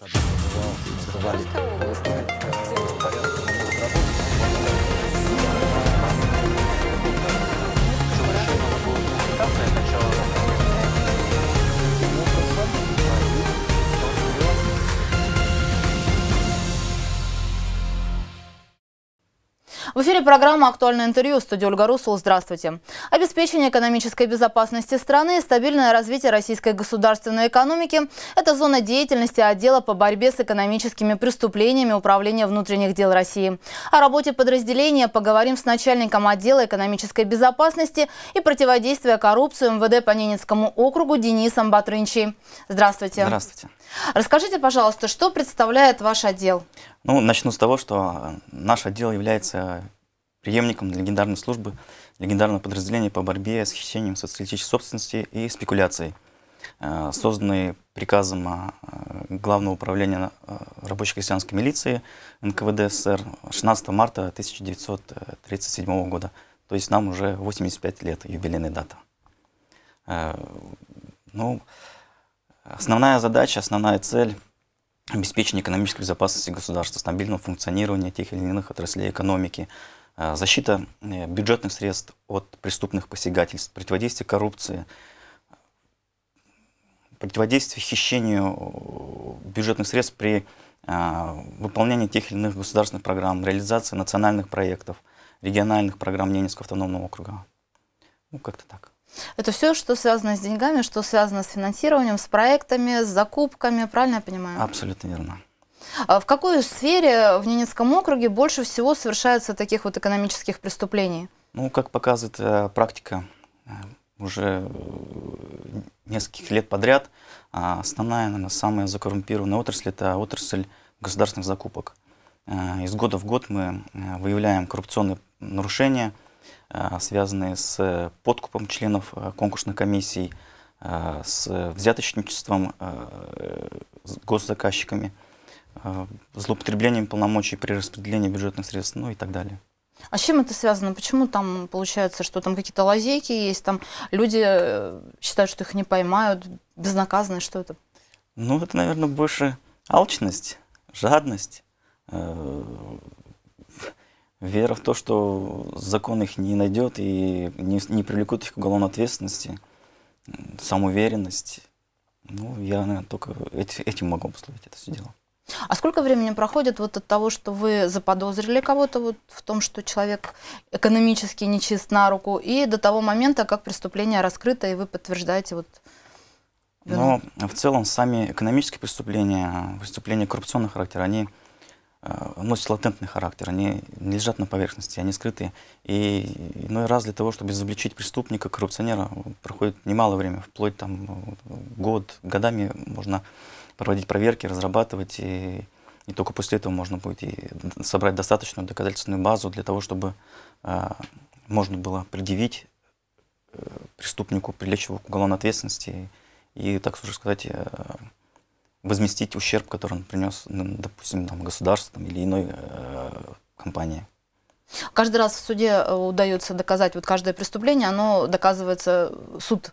Давай. В эфире программа «Актуальное интервью» в студии Ольга Русул. Здравствуйте. Обеспечение экономической безопасности страны и стабильное развитие российской государственной экономики – это зона деятельности отдела по борьбе с экономическими преступлениями Управления внутренних дел России. О работе подразделения поговорим с начальником отдела экономической безопасности и противодействия коррупции МВД по Ненецкому округу Денисом Батрынчей. Здравствуйте. Здравствуйте. Расскажите, пожалуйста, что представляет ваш отдел? Ну, начну с того, что наш отдел является преемником легендарной службы легендарного подразделения по борьбе с хищением социалистической собственности и спекуляцией, э, созданной приказом а, э, Главного управления э, рабочей крестьянской милиции НКВД СССр 16 марта 1937 года. То есть нам уже 85 лет, юбилейная дата. Ну, основная задача, основная цель обеспечение экономической безопасности государства, стабильного функционирования тех или иных отраслей экономики, Э, защита э, бюджетных средств от преступных посягательств, противодействие коррупции, противодействие хищению э, бюджетных средств при выполнении тех или иных государственных программ, реализации национальных проектов, региональных программ Ненецкого автономного округа. Ну, как-то так. Это все, что связано с деньгами, что связано с финансированием, с проектами, с закупками, правильно я понимаю? Абсолютно верно. А в какой сфере в Ненецком округе больше всего совершается таких вот экономических преступлений? Ну, как показывает э, практика, э, уже э, нескольких лет подряд а, основная, наверное, самая закоррумпированная отрасль – это отрасль государственных закупок. Из года в год мы выявляем коррупционные нарушения, связанные с подкупом членов конкурсных комиссий, с взяточничеством, с госзаказчиками – Э, злоупотреблением полномочий при распределении бюджетных средств, ну и так далее. А с чем это связано? Почему там получается, что там какие-то лазейки есть, там люди э, считают, что их не поймают, безнаказанно, что это? Ну, это, наверное, больше алчность, жадность, э вера в то, что закон их не найдет и не, не привлекут их к уголовной ответственности, самоуверенность. Ну, я, наверное, только этим могу обусловить это все дело. А сколько времени проходит вот от того, что вы заподозрили кого-то вот в том, что человек экономически нечист на руку, и до того момента, как преступление раскрыто, и вы подтверждаете вот... Но в целом сами экономические преступления, преступления коррупционного характера, они э, носят латентный характер, они не лежат на поверхности, они скрытые. И ну, иной раз для того, чтобы изобличить преступника, коррупционера, проходит немало времени, вплоть там э, год, годами можно проводить проверки, разрабатывать, и, и только после этого можно будет и собрать достаточную доказательственную базу для того, чтобы э, можно было предъявить э, преступнику, привлечь его к уголовной ответственности и, и так уже сказать, э, возместить ущерб, который он принес, допустим, там, государству там, или иной э, компании. Каждый раз в суде э, удается доказать вот каждое преступление, оно доказывается, э, суд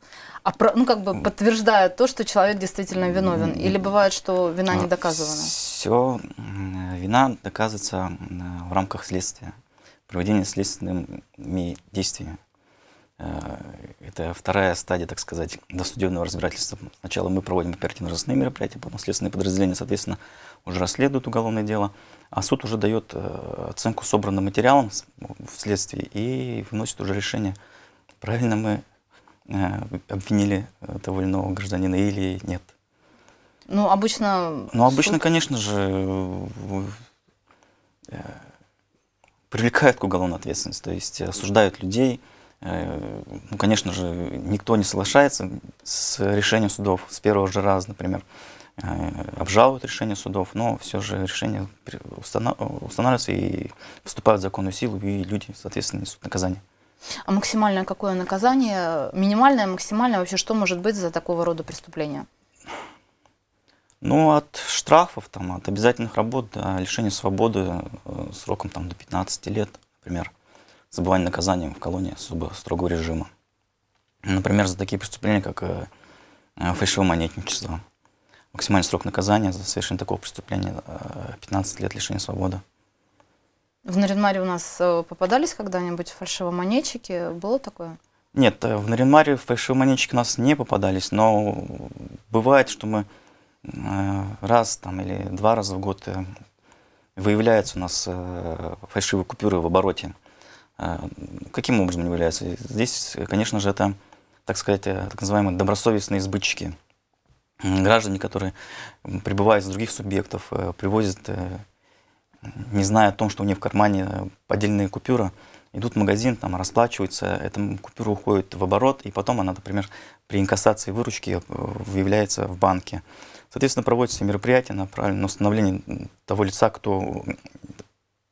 ну, как бы подтверждает то, что человек действительно виновен. Или бывает, что вина а, не доказывана? Все, вина доказывается в рамках следствия, проведения следственными действиями. Э, это вторая стадия, так сказать, досудебного разбирательства. Сначала мы проводим оперативно-розыскные мероприятия, потом следственные подразделения, соответственно, уже расследуют уголовное дело, а суд уже дает э, оценку собранным материалам ну, вследствие и выносит уже решение, правильно мы э, обвинили того или иного гражданина или нет. Ну, обычно... Ну, обычно, суд... конечно же, привлекают к уголовной ответственности, то есть осуждают людей, Э, ну, конечно же, никто не соглашается с решением судов с первого же раза, например, э, обжалуют решение судов, но все же решение устанавливается и вступает в законную силу, и люди, соответственно, несут наказание. А максимальное какое наказание? Минимальное, максимальное вообще что может быть за такого рода преступления? Ну, от штрафов, там, от обязательных работ до лишения свободы э, сроком там, до 15 лет, например с забыванием наказанием в колонии особо строгого режима. Например, за такие преступления, как э, э, фальшивое монетничество. Максимальный срок наказания за совершение такого преступления 15 э, лет лишения свободы. В Наринмаре у нас попадались когда-нибудь фальшивомонетчики? Было такое? Нет, в Наринмаре фальшивомонетчики у нас не попадались, но бывает, что мы раз там, или два раза в год выявляются у нас фальшивые купюры в обороте. А, каким образом они выявляются? Здесь, конечно же, это, так сказать, э, так называемые добросовестные избытчики. Граждане, которые прибывают из других субъектов, э, привозят, э, не зная о том, что у них в кармане поддельные купюры, идут в магазин, там расплачиваются, эта купюра уходит в оборот, и потом она, например, при инкассации выручки выявляется в банке. Соответственно, проводятся мероприятия направленные на установление того лица, кто,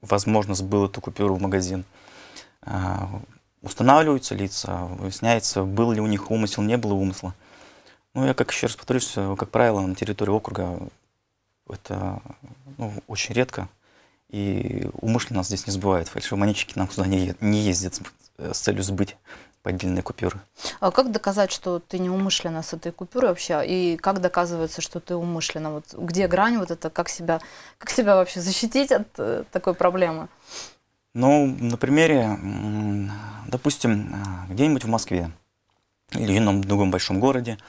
возможно, сбыл эту купюру в магазин. А, устанавливаются лица, выясняется, был ли у них умысел, не было умысла. Ну, я как еще раз повторюсь, э, как правило, на территории округа это ну, очень редко. И умышленно нас здесь не сбывают. Фальшивомонетчики нам сюда не, ездят э, с целью сбыть поддельные купюры. А как доказать, что ты не умышленно с этой купюрой вообще? И как доказывается, что ты умышленно? Вот где грань вот это? Как себя, как себя вообще защитить от э, такой проблемы? Ну, на примере, допустим, э, где-нибудь в Москве или в ином другом большом городе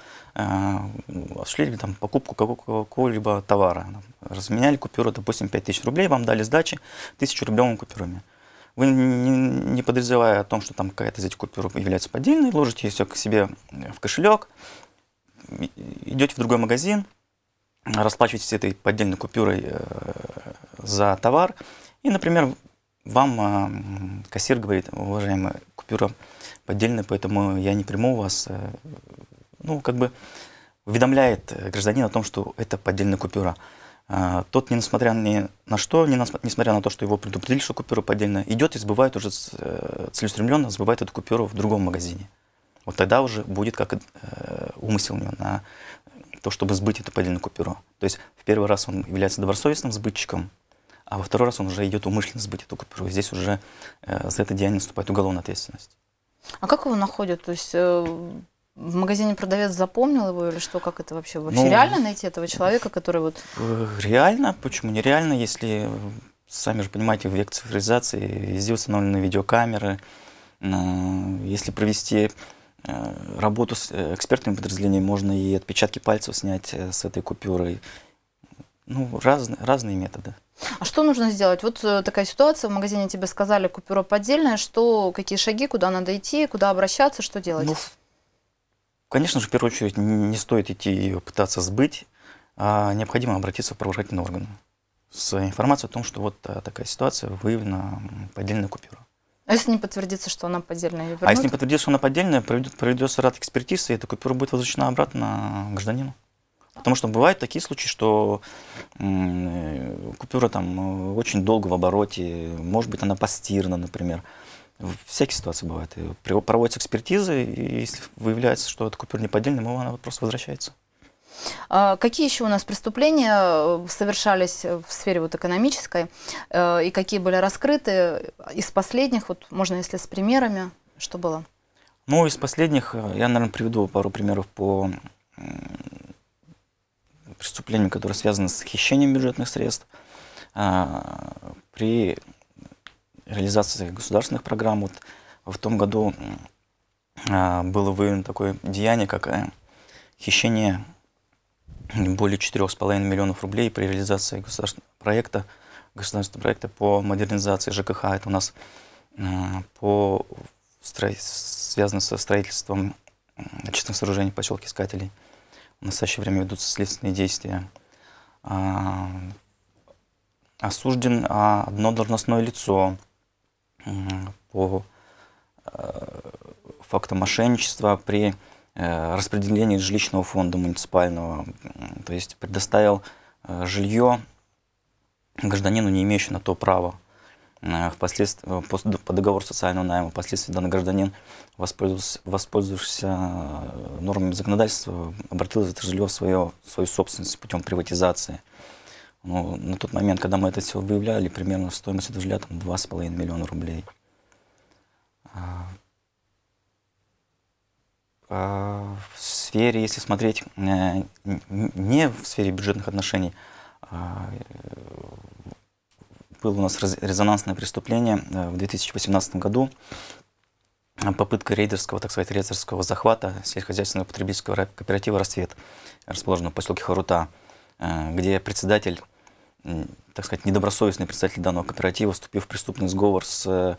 осуществили э, там, покупку какого-либо товара, разменяли купюру, допустим, 5000 рублей, вам дали сдачи 1000 рублевыми купюрами. Вы, не, подозревая о том, что там какая-то из этих купюр является поддельной, ложите ее к себе в кошелек, идете в другой магазин, расплачиваетесь этой поддельной купюрой э, за товар, и, например, вам э, кассир говорит, уважаемая купюра поддельная, поэтому я не приму вас. Э, ну, как бы уведомляет э, гражданин о том, что это поддельная купюра. Э, тот, несмотря ни на что, не на, несмотря на то, что его предупредили, что купюра поддельная, идет и сбывает уже э, целеустремленно, сбывает эту купюру в другом магазине. Вот тогда уже будет как э, умысел у него на то, чтобы сбыть эту поддельную купюру. То есть в первый раз он является добросовестным сбытчиком, а во второй раз он уже идет умышленно сбыть эту купюру. Здесь уже э, за это деяние наступает уголовная ответственность. А как его находят? То есть э, в магазине продавец запомнил его или что? Как это вообще? Вообще ну, реально найти этого человека, который вот... Э, реально? Почему нереально, если, э, сами же понимаете, в век цифровизации, везде установлены видеокамеры. Э, если провести работу с экспертными подразделениями, можно и отпечатки пальцев снять с этой купюрой. Ну, раз, разные методы. А что нужно сделать? Вот э, такая ситуация, в магазине тебе сказали, купюра поддельная, что, какие шаги, куда надо идти, куда обращаться, что делать? Ну, конечно же, в первую очередь не стоит идти и пытаться сбыть, а необходимо обратиться в правоохранительные органы с информацией о том, что вот э, такая ситуация, выявлена поддельная купюра. А если не подтвердится, что она поддельная? Вернут? А если не подтвердится, что она поддельная, проведется ряд экспертизы, и эта купюра будет возвращена обратно гражданину. Потому что бывают такие случаи, что э, купюра там э, очень долго в обороте, может быть, она постирана, например. Всякие ситуации бывают. Проводятся экспертизы, и если выявляется, что эта купюра не поддельная, она просто возвращается. А какие еще у нас преступления э, совершались в сфере вот экономической и какие были раскрыты? Из последних, вот можно если с примерами, что было? Ну, из последних я, наверное, приведу пару примеров по преступлений, которые связаны с хищением бюджетных средств, а, при реализации государственных программ. Вот в том году а, было выявлено такое деяние, как э, хищение более 4,5 миллионов рублей при реализации государственного проекта, государственного проекта по модернизации ЖКХ. Это у нас по, связано со строительством очистных сооружений в поселке Искателей. В настоящее время ведутся следственные действия. А, осужден а, одно должностное лицо по э, факту мошенничества при э, распределении жилищного фонда муниципального, то есть предоставил э, жилье гражданину, не имеющему на то права. Э, впоследствии, э, по договору социального найма, впоследствии данный гражданин, воспользовавшись, воспользовавшись э, нормами законодательства, обратил это жилье в свое, свою собственность путем приватизации. Ну, на тот момент, когда мы это все выявляли, примерно стоимость этого жилья там 2,5 миллиона рублей. А, а, в сфере, если смотреть не в сфере бюджетных отношений, а, было у нас резонансное преступление э, в 2018 году. Попытка рейдерского, так сказать, рейдерского захвата сельскохозяйственного потребительского кооператива «Рассвет», расположенного в поселке Харута, э, где председатель, так сказать, недобросовестный председатель данного кооператива, вступив в преступный сговор с э,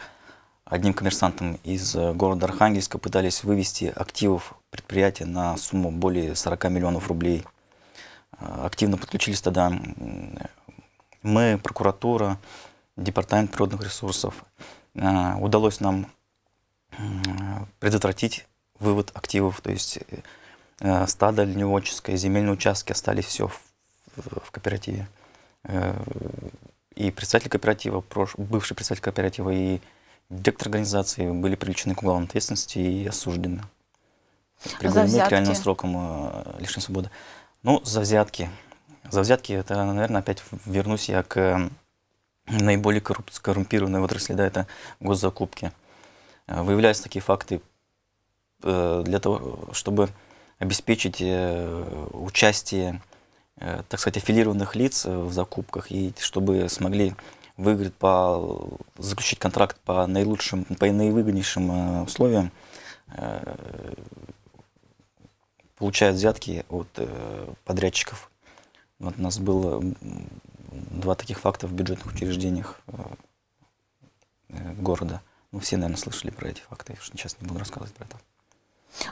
одним коммерсантом из города Архангельска, пытались вывести активов предприятия на сумму более 40 миллионов рублей. Активно подключились тогда мы, прокуратура, департамент природных ресурсов, э, удалось нам э, предотвратить вывод активов, то есть э, стадо льневодческое, земельные участки остались все в, кооперативе. И представитель кооператива, бывший представитель кооператива и директор организации были привлечены к уголовной ответственности и осуждены. Приговорены а к реальным срокам лишения свободы. Ну, за взятки. За взятки, это, наверное, опять вернусь я к эм, наиболее коррумпированной отрасли, да, это госзакупки. Э, выявляются такие факты э, для того, чтобы обеспечить э, участие, так сказать, аффилированных лиц в закупках и чтобы смогли выиграть по, заключить контракт по наилучшим, по наивыгоднейшим условиям, получают взятки от подрядчиков. Вот у нас было два таких факта в бюджетных учреждениях э, э, города. Ну, все, наверное, слышали про эти факты. Я сейчас не буду рассказывать про это.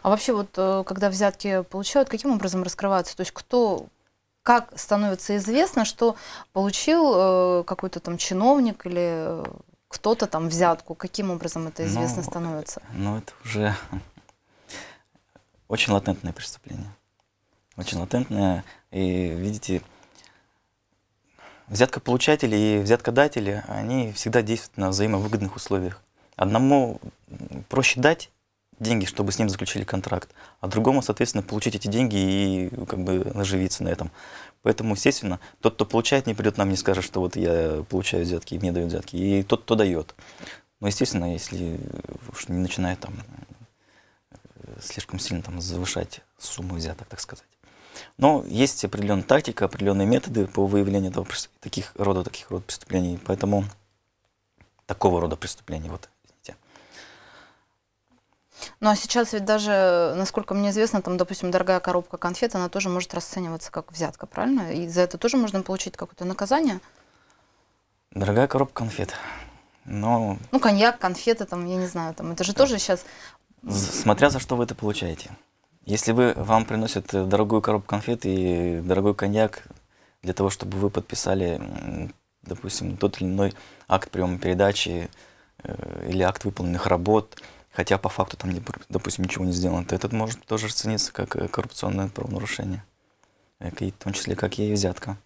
А вообще, вот э, когда взятки получают, каким образом раскрываются? То есть кто, как становится известно, что получил какой-то там чиновник или кто-то там взятку? Каким образом это известно ну, становится? Ну, это уже очень латентное преступление. Очень латентное. И видите, взяткополучатели и взяткодатели, они всегда действуют на взаимовыгодных условиях. Одному проще дать деньги, чтобы с ним заключили контракт, а другому, соответственно, получить эти деньги и как бы наживиться на этом. Поэтому, естественно, тот, кто получает, не придет нам не скажет, что вот я получаю взятки, мне дают взятки, и тот, кто дает. Но, естественно, если уж не начинает там э, слишком сильно там завышать сумму взяток, так сказать. Но есть определенная тактика, определенные методы по выявлению этого, таких рода таких рода преступлений. Поэтому такого рода преступлений. Вот, извините. Ну а сейчас ведь даже, насколько мне известно, там, допустим, дорогая коробка конфет, она тоже может расцениваться как взятка, правильно? И за это тоже можно получить какое-то наказание? Дорогая коробка конфет. Но... Ну, коньяк, конфеты, там, я не знаю, там, это же тоже сейчас... Смотря за что вы это получаете. Если вы, вам приносят э, дорогую коробку конфет и дорогой коньяк для того, чтобы вы подписали, допустим, тот или иной акт приема передачи э, или акт выполненных работ, хотя по факту там, допустим, ничего не сделано, то этот может тоже расцениться как э, коррупционное правонарушение, э, в том числе как и взятка.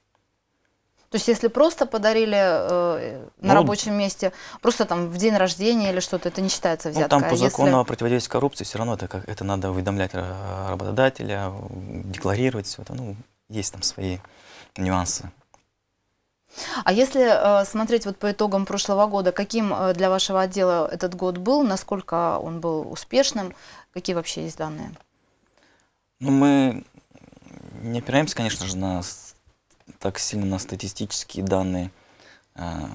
То есть если просто подарили э, на ну, рабочем месте, просто там в день рождения или что-то, это не считается взяткой. Ну, там а по закону если... о противодействии коррупции все равно это, как, это надо уведомлять работодателя, декларировать все это. Ну, есть там свои нюансы. А если э, смотреть вот по итогам прошлого года, каким э, для вашего отдела этот год был, насколько он был успешным, какие вообще есть данные? Ну, мы не опираемся, конечно же, на так сильно на статистические данные. Э,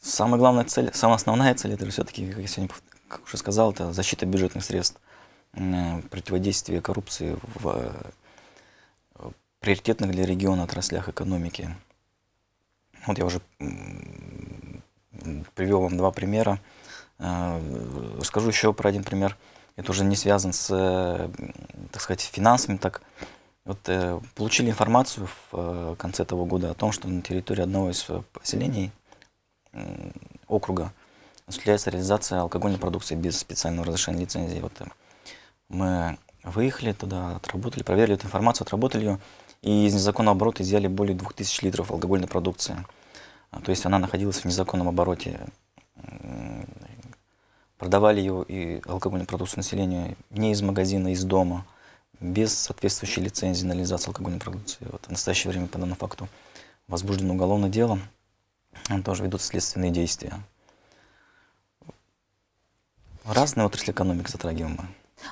самая главная цель, самая основная цель, это все-таки, как я сегодня как уже сказал, это защита бюджетных средств, э, противодействие коррупции э, в приоритетных для региона отраслях экономики. Вот я уже привел вам два примера. Расскажу еще про один пример. Это уже не связан с, так сказать, финансами, так вот э, получили информацию в э, конце того года о том, что на территории одного из э, поселений э, округа осуществляется реализация алкогольной продукции без специального разрешения лицензии. Вот, э, мы выехали туда, отработали, проверили эту информацию, отработали ее, и из незаконного оборота изъяли более 2000 литров алкогольной продукции. А, то есть она находилась в незаконном обороте. Продавали ее и алкогольную продукцию населению не из магазина, а из дома – без соответствующей лицензии на реализацию алкогольной продукции. Вот, в настоящее время по данному факту возбуждено уголовное дело, тоже ведут следственные действия. Разные отрасли экономики затрагиваемы.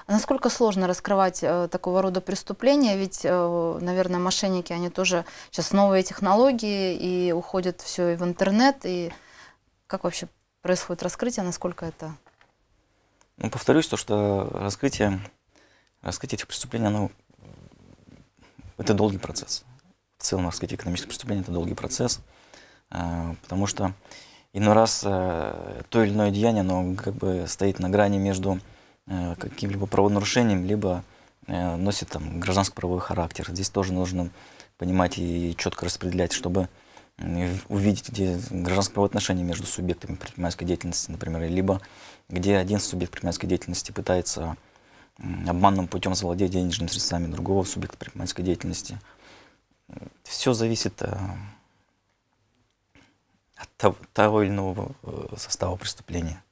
А насколько сложно раскрывать э, такого рода преступления? Ведь, э, наверное, мошенники, они тоже сейчас новые технологии, и уходят все и в интернет. И как вообще происходит раскрытие, насколько это? Ну, повторюсь, то, что раскрытие сказать, этих преступлений, оно, э, это долгий процесс. В целом, сказать, экономических преступлений это долгий процесс, э, потому что иной раз э, то или иное деяние, оно как бы стоит на грани между каким-либо правонарушением, либо носит там гражданско-правовой характер. Здесь тоже нужно понимать и четко распределять, чтобы увидеть, где гражданское отношения между субъектами предпринимательской деятельности, например, либо где один субъект предпринимательской деятельности пытается обманным путем завладеть денежными средствами другого субъекта предпринимательской деятельности. Все зависит э, от того или иного э, состава преступления.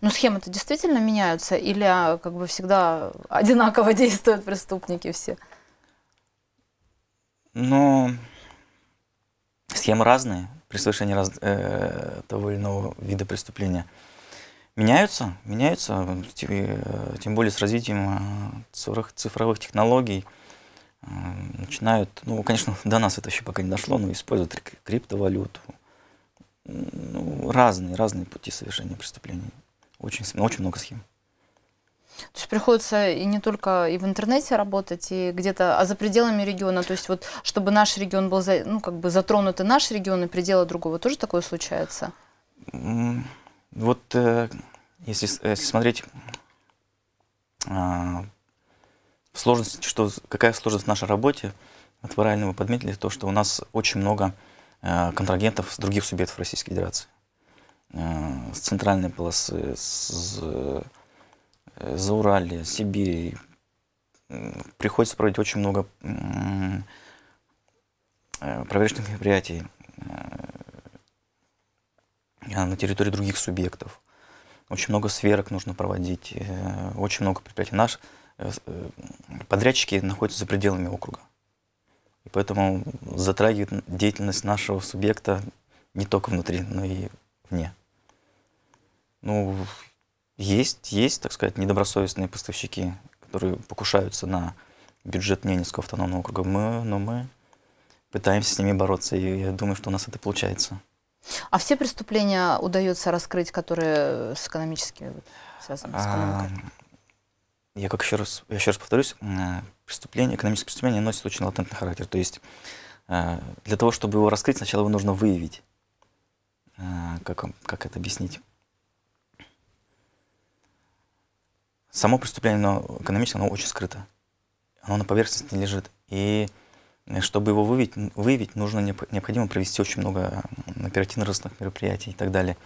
Но ну, схемы-то действительно меняются или а, как бы всегда одинаково действуют преступники все? Ну схемы разные при совершении раз, э, того или иного вида преступления меняются, меняются, э, тем более с развитием э, цифровых технологий. Э, начинают, ну, конечно, до нас это еще пока не дошло, но используют криптовалюту. Ну, разные, разные пути совершения преступлений. Очень, очень много схем. То есть приходится и не только и в интернете работать, и где-то, а за пределами региона. То есть вот, чтобы наш регион был, за, ну, как бы затронут и наш регион, и пределы другого, тоже такое случается? Вот э, если, если смотреть а, сложность, что, какая сложность в нашей работе, вот вы правильно вы подметили то, что у нас очень много э, контрагентов с других субъектов Российской Федерации. Э, с центральной полосы, с, с, Уралья, Сибири. Приходится проводить очень много проверочных мероприятий, Э, на территории других субъектов. Очень много сверок нужно проводить, э, очень много предприятий. Наш э, подрядчики находятся за пределами округа. И поэтому затрагивает деятельность нашего субъекта не только внутри, но и вне. Ну, есть, есть, так сказать, недобросовестные поставщики, которые покушаются на бюджет Ненецкого автономного округа, мы, но мы пытаемся с ними бороться, и я думаю, что у нас это получается. А все преступления удается раскрыть, которые э, с экономическими связаны с экономикой? А, я как еще раз, я еще раз повторюсь, э, преступление, экономическое преступление носит очень латентный характер. То есть э, для того, чтобы его раскрыть, сначала его нужно выявить. Как, как это объяснить? Само преступление, но экономически, оно очень скрыто. Оно на поверхности не лежит. И чтобы его выявить, выявить нужно необходимо провести очень много оперативно-розыскных мероприятий и так далее.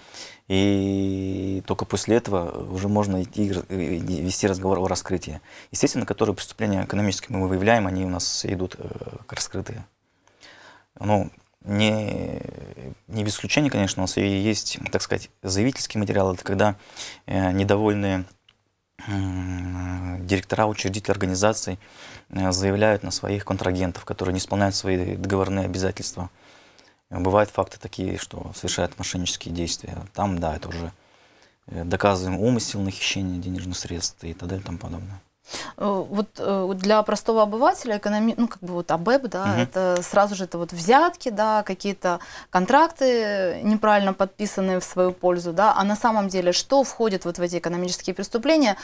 И только после этого уже можно идти, вести разговор о раскрытии. Естественно, которые преступления экономические мы выявляем, они у нас идут э, к раскрытые. Ну, не, не без исключения, конечно, у нас и есть, так сказать, заявительский материал, это когда э, недовольные директора, учредители организаций э, заявляют на своих контрагентов, которые не исполняют свои договорные обязательства. Э, бывают факты такие, что совершают мошеннические действия. Там, да, это уже э, доказываем умысел на хищение денежных средств и т.д. и тому подобное. Э, вот для простого обывателя экономи... ну как бы вот АБЭП, да, угу. это сразу же это вот взятки, да, какие-то контракты неправильно подписанные в свою пользу, да. А на самом деле, что входит вот в эти экономические преступления?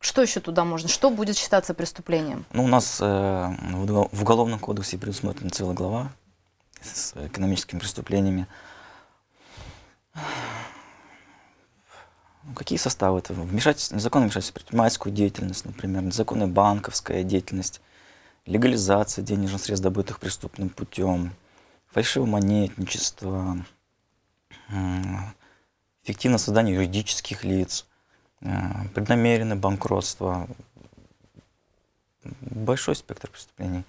Что еще туда можно? Что будет считаться преступлением? Ну у нас э, в уголовном кодексе предусмотрена целая глава с экономическими преступлениями. Ну, какие составы это? Вмешательство, незаконное ну, вмешательство в предпринимательскую деятельность, например, незаконная банковская деятельность, легализация денежных средств, добытых преступным путем, монетничество, эффективное создание юридических лиц, э, преднамеренное банкротство, большой спектр преступлений,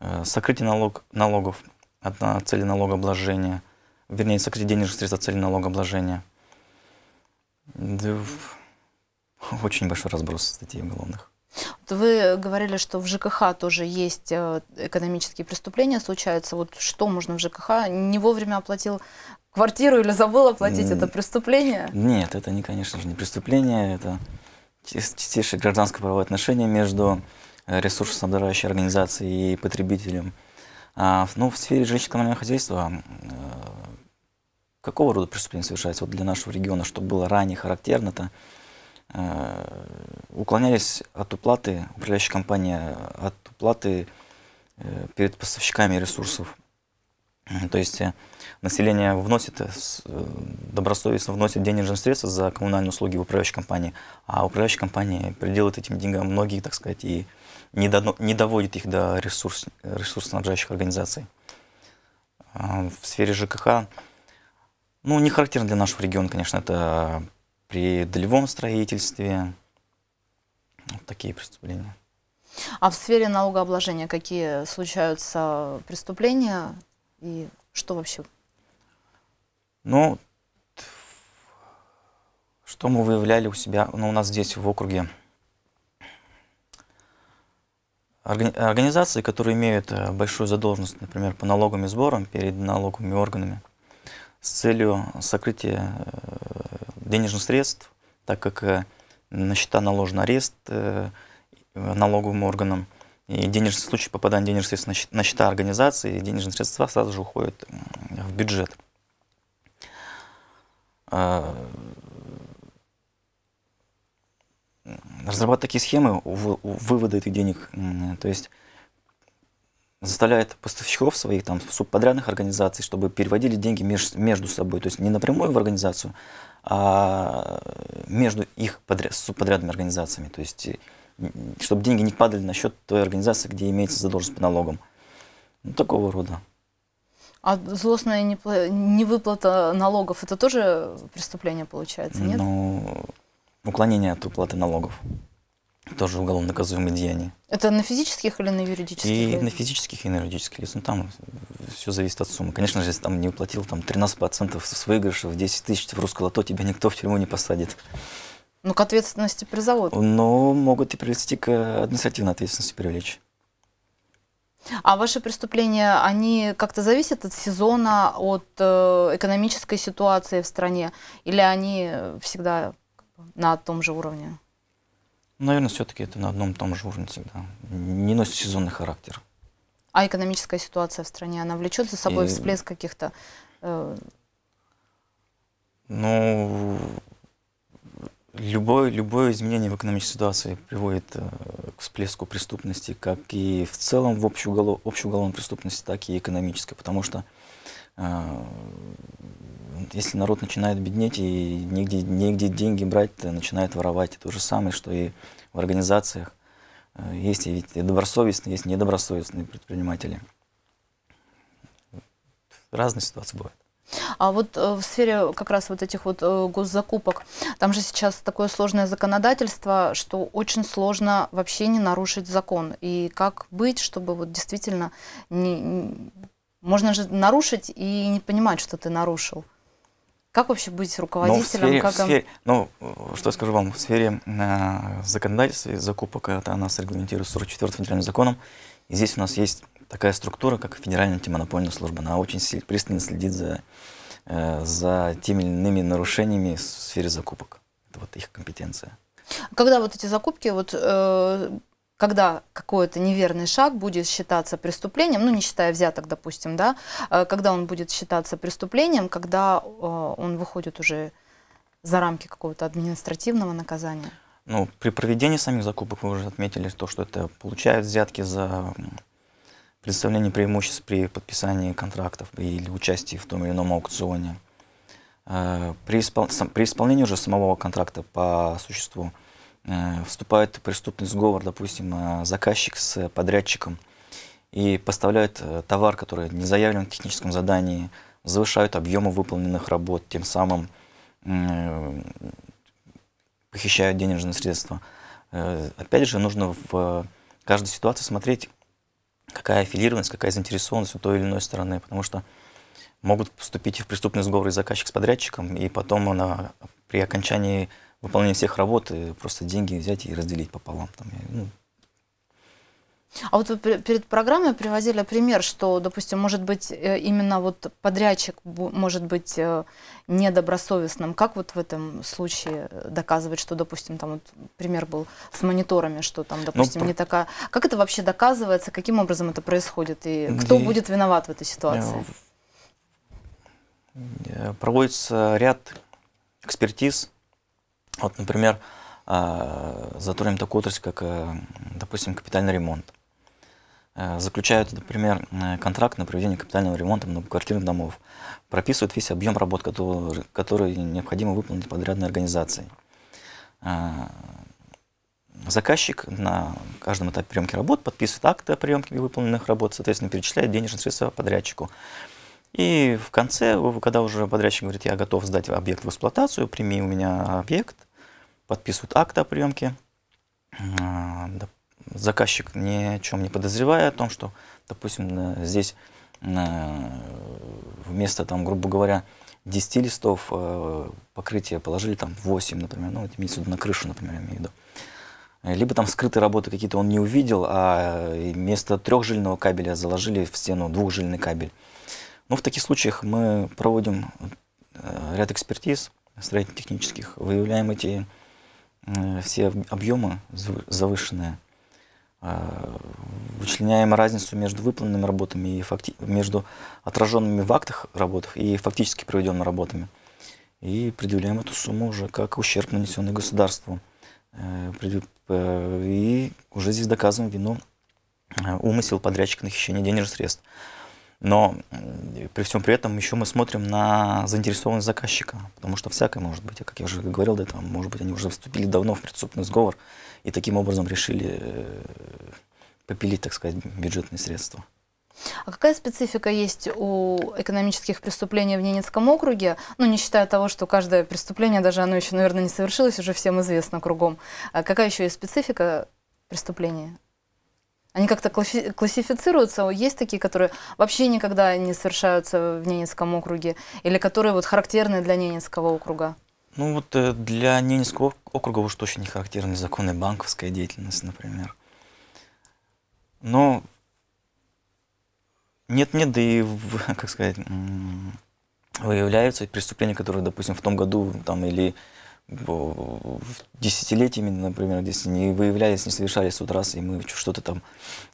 э, сокрытие налог, налогов – от цели налогообложения, вернее, сокрытие денежных средств от цели налогообложения. Да, очень большой разброс статей уголовных. Вы говорили, что в ЖКХ тоже есть э, экономические преступления, случаются. Вот что можно в ЖКХ? Не вовремя оплатил квартиру или забыл оплатить? Это преступление? Нет, это, не, конечно же, не преступление. Это чистейшее гражданское правовое отношение между э, ресурсоснабжающей организацией и потребителем – а, ну, в сфере жилищного коммунального хозяйства э, какого рода преступления совершаются вот для нашего региона, что было ранее характерно-то? Э, Уклонялись от уплаты, управляющая компания, э, от уплаты перед поставщиками ресурсов. То есть население вносит, добросовестно вносит денежные средства за коммунальные услуги в управляющей компании, а управляющая компания приделает этим деньгам многие, так сказать, и не, до, не доводит их до ресурс, ресурсоснабжающих организаций. А, в сфере ЖКХ, ну, не характерно для нашего региона, конечно, это при долевом строительстве, вот такие преступления. А в сфере налогообложения какие случаются преступления и что вообще? Ну, что мы выявляли у себя, ну, у нас здесь в округе – Организации, которые имеют э, большую задолженность, например, по налогам и сборам перед налоговыми органами, с целью сокрытия э, денежных средств, так как э, на счета наложен арест налоговым органам, и денежный, в случае попадания денежных средств на счета организации, денежные средства сразу же уходят в бюджет разрабатывать такие схемы вывода этих денег, то есть заставляет поставщиков своих, там, субподрядных организаций, чтобы переводили деньги меж, между собой, то есть не напрямую в организацию, а между их подряд, субподрядными организациями, то есть чтобы деньги не падали на счет той организации, где имеется задолженность по налогам. Ну, такого рода. А злостная невыплата налогов – это тоже преступление, получается, нет? Ну, Но уклонение от уплаты налогов. Тоже уголовно наказуемые деяния Это на физических или на юридических? И лиц? на физических, и на юридических лиц. Ну, там все зависит от суммы. Конечно же, если там не уплатил там, 13% с выигрыша в 10 тысяч в русское лото, тебя никто в тюрьму не посадит. Ну, к ответственности призовут. Но ну, могут и привести к административной ответственности привлечь. А ваши преступления, они как-то зависят от сезона, от э, экономической ситуации в стране? Или они всегда на том же уровне? Наверное, все-таки это на одном и том же уровне всегда. Не носит сезонный характер. А экономическая ситуация в стране, она влечет за собой и... всплеск каких-то? Э... Ну, любое, любое изменение в экономической ситуации приводит э, к всплеску преступности, как и в целом в общеуголовной преступности, так и экономической, потому что а, если народ начинает беднеть и негде, негде деньги брать, начинает воровать. то же самое, что и в организациях. А, есть и добросовестные, есть недобросовестные предприниматели. Разные ситуации бывают. А вот э, в сфере как раз вот этих вот э, госзакупок, там же сейчас такое сложное законодательство, что очень сложно вообще не нарушить закон. И как быть, чтобы вот действительно не, можно же нарушить и не понимать, что ты нарушил. Как вообще быть руководителем? Ну, в сфере, как... в сфере, ну что скажу вам, в сфере э, законодательства и закупок это нас регламентирует 44 федеральным законом. И здесь у нас есть такая структура, как Федеральная антимонопольная служба. Она очень пристально следит за, э, за теми или иными нарушениями в сфере закупок. Это вот их компетенция. Когда вот эти закупки, вот э, когда какой-то неверный шаг будет считаться преступлением, ну не считая взяток, допустим, да, э, когда он будет считаться преступлением, когда э, он выходит уже за рамки какого-то административного наказания? Ну, при проведении самих закупок вы уже отметили то, что это получают взятки за предоставление преимуществ при подписании контрактов или участии в том или ином аукционе. Э, при, испол... при исполнении уже самого контракта по существу – Э, вступает в преступный сговор, допустим, э, заказчик с подрядчиком и поставляет э, товар, который не заявлен в техническом задании, завышают объемы выполненных работ, тем самым похищают денежные средства. Опять же, нужно в каждой ситуации смотреть, какая аффилированность, какая заинтересованность у той или иной стороны, потому что могут вступить в преступный сговор и заказчик с подрядчиком, и потом она при окончании выполнение всех работ, и просто деньги взять и разделить пополам. Там, ну, а вот вы перед программой приводили пример, что, допустим, может быть, э, именно вот подрядчик может быть э, недобросовестным. Как вот в этом случае э, доказывать, что, допустим, там вот пример был с мониторами, что там, ну, допустим, ну, не такая... Как это вообще доказывается, каким образом это происходит и кто будет виноват в этой ситуации? Проводится ряд экспертиз, вот, например, э, затронем такую отрасль, как, э, допустим, капитальный ремонт. Э, заключают, например, контракт на проведение капитального ремонта многоквартирных домов. Прописывают весь объем работ, который, необходимо выполнить подрядной организацией. Заказчик на каждом этапе приемки работ подписывает акты о приемке выполненных работ, соответственно, перечисляет денежные средства подрядчику. И в конце, когда уже подрядчик говорит, я готов сдать объект в эксплуатацию, прими у меня объект, подписывают акт о приемке. Заказчик ни о чем не подозревая о том, что, допустим, здесь э, вместо, там, грубо говоря, 10 листов э, покрытия положили там 8, например, ну, имеется в виду на крышу, например, я имею в виду. Либо там скрытые работы какие-то он не увидел, а э, вместо трехжильного кабеля заложили в стену двухжильный кабель. Ну, в таких случаях мы проводим ряд экспертиз строительно-технических, выявляем эти Э, все объемы завышенные, а, вычленяем разницу между выполненными работами и факти между отраженными в актах работах и фактически проведенными работами. И предъявляем эту сумму уже как ущерб, нанесенный государству. Э, э, и уже здесь доказываем вину умысел подрядчика на хищение денежных средств. Но при всем при этом еще мы смотрим на заинтересованность заказчика, потому что всякое может быть, как я уже говорил до этого, может быть, они уже вступили давно в преступный сговор и таким образом решили э, попилить, так сказать, бюджетные средства. А какая специфика есть у экономических преступлений в Ненецком округе? Ну, не считая того, что каждое преступление, даже оно еще, наверное, не совершилось, уже всем известно кругом. А какая еще есть специфика преступления? Они как-то классифицируются. Есть такие, которые вообще никогда не совершаются в Ненецком округе, или которые вот характерны для Ненецкого округа? Ну вот э, для Ненецкого округа уж точно не характерны законы банковская деятельность, например. Но нет-нет, да и, в, как сказать, выявляются преступления, которые, допустим, в том году там или десятилетиями, например, если не выявлялись, не совершались суд раз, и мы что-то там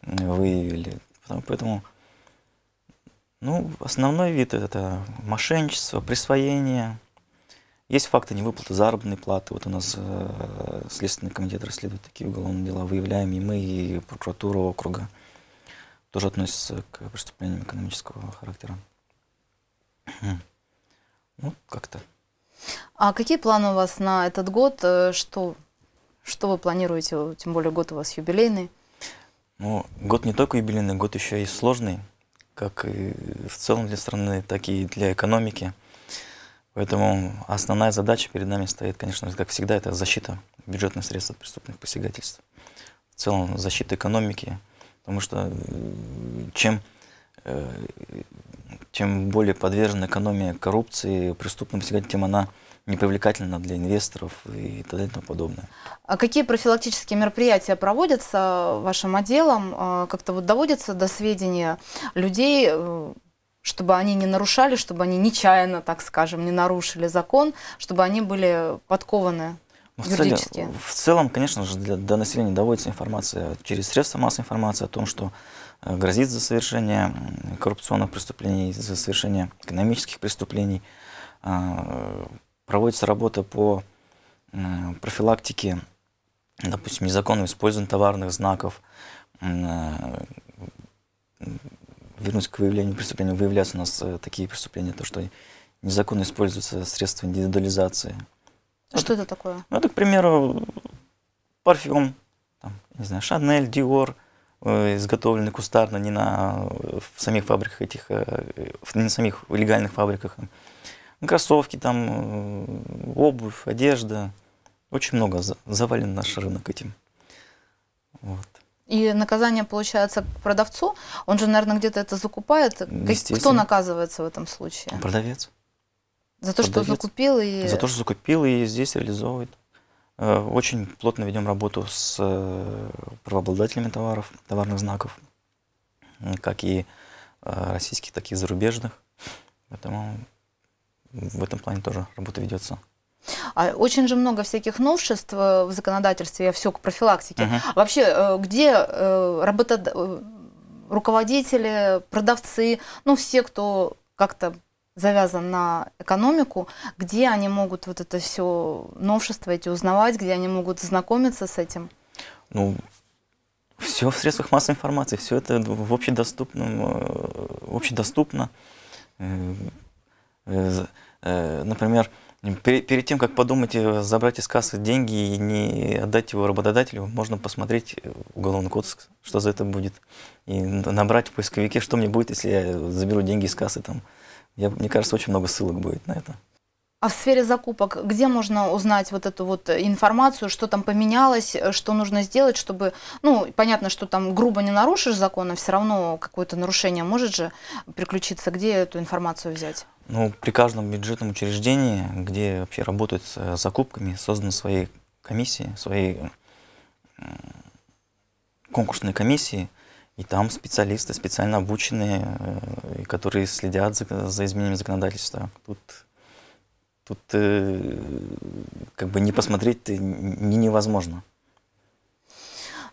выявили. Поэтому ну, основной вид – это мошенничество, присвоение. Есть факты невыплаты заработной платы. Вот у нас э, Следственный комитет расследует такие уголовные дела, выявляем и мы, и прокуратура округа тоже относится к преступлениям экономического характера. Хм. ну как-то. А какие планы у вас на этот год? Э, что, что вы планируете? Тем более год у вас юбилейный. Ну, год не только юбилейный, год еще и сложный, как и в целом для страны, так и для экономики. Поэтому основная задача перед нами стоит, конечно, как всегда, это защита бюджетных средств от преступных посягательств. В целом защита экономики, потому что чем э, чем более подвержена экономия коррупции, преступным сегодня, тем она непривлекательна для инвесторов и так и тому подобное. А какие профилактические мероприятия проводятся вашим отделом? А, как-то вот доводится до сведения людей, э, чтобы они не нарушали, чтобы они нечаянно, так скажем, не нарушили закон, чтобы они были подкованы ну, в целом, в целом, конечно же, для, для населения доводится информация через средства массовой информации о том, что Э, грозит за совершение коррупционных преступлений, за совершение экономических преступлений. А, проводится работа по профилактике, допустим, незаконного использования товарных знаков, э, вернусь к выявлению преступлений, выявляются у нас э, такие преступления, то что незаконно используются средства индивидуализации. А что это такое? Ну, это, к примеру, парфюм, там, не знаю, Шанель, Диор – Э, изготовлены кустарно не на э, в самих фабриках этих, э, не на самих легальных фабриках. Ну, кроссовки, там, обувь, одежда. Очень много завален наш рынок этим. Вот. И наказание получается к продавцу. Он же, наверное, где-то это закупает. Кто наказывается в этом случае? Продавец. За то, Продавец. что закупил и... За то, что закупил и здесь реализовывает. Э, очень плотно ведем работу с э, правообладателями товаров, товарных знаков, как и э, российских, так и зарубежных. Поэтому в этом плане тоже работа ведется. А Очень же много всяких новшеств в законодательстве, я все к профилактике. Угу. Вообще, где работа руководители, продавцы, ну все, кто как-то завязан на экономику, где они могут вот это все новшества эти узнавать, где они могут знакомиться с этим? Ну, все в средствах массовой информации, все это в общедоступном, э, общедоступно. Э, э, например, перед тем, как подумать забрать из кассы деньги и не отдать его работодателю, можно посмотреть уголовный кодекс, что за это будет, и набрать в поисковике, что мне будет, если я заберу деньги из кассы там. Я, мне кажется, очень много ссылок будет на это. А в сфере закупок, где можно узнать вот эту вот информацию, что там поменялось, э, что нужно сделать, чтобы, ну, понятно, что там грубо не нарушишь закон, а все равно какое-то нарушение может же приключиться. Где эту информацию взять? Ну, при каждом бюджетном учреждении, где вообще работают с э, закупками, созданы свои комиссии, свои конкурсные комиссии, и там специалисты, специально обученные, э, которые следят за, за изменением законодательства. Тут, тут э, как бы не посмотреть не невозможно.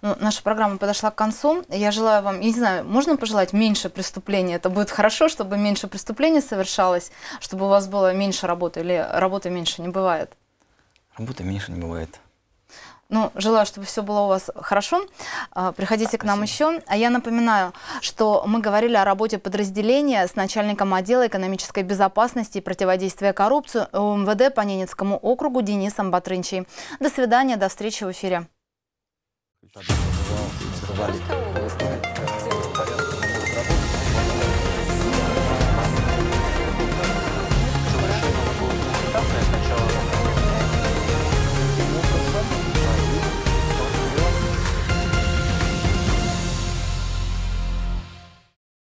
Ну, наша программа подошла к концу. Я желаю вам, я не знаю, можно пожелать меньше преступлений? Это будет хорошо, чтобы меньше преступлений совершалось, чтобы у вас было меньше работы или работы меньше не бывает? Работы меньше не бывает. Ну, желаю, чтобы все было у вас хорошо. А, приходите Спасибо. к нам еще. А я напоминаю, что мы говорили о работе подразделения с начальником отдела экономической безопасности и противодействия коррупции УМВД по Ненецкому округу Денисом Батрынчей. До свидания, до встречи в эфире.